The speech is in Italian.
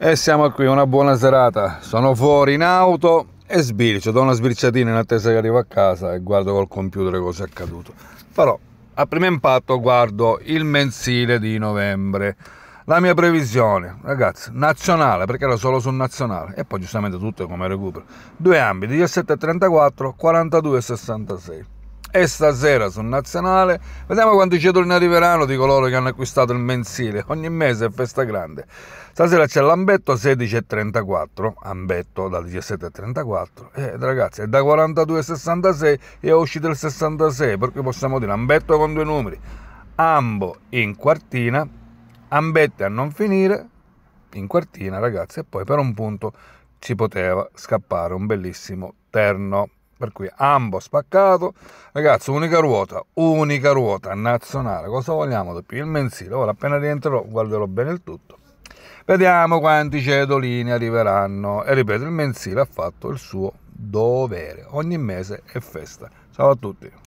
E siamo qui, una buona serata. Sono fuori in auto e sbircio, do una sbirciatina in attesa che arrivo a casa e guardo col computer cosa è accaduto. Però a primo impatto guardo il mensile di novembre. La mia previsione, ragazzi, nazionale, perché era solo sul nazionale, e poi giustamente tutto come recupero. Due ambiti, 17,34, 42,66 e stasera sul nazionale vediamo quanti cedolini arriveranno di coloro che hanno acquistato il mensile ogni mese è festa grande stasera c'è l'ambetto 16,34 ambetto da 17,34 eh, ragazzi è da 42,66 e è uscito il 66 per cui possiamo dire ambetto con due numeri ambo in quartina ambette a non finire in quartina ragazzi e poi per un punto ci poteva scappare un bellissimo terno per cui ambo spaccato ragazzi unica ruota unica ruota nazionale cosa vogliamo di più il mensile ora appena rientrerò guarderò bene il tutto vediamo quanti cedolini arriveranno e ripeto il mensile ha fatto il suo dovere ogni mese è festa ciao a tutti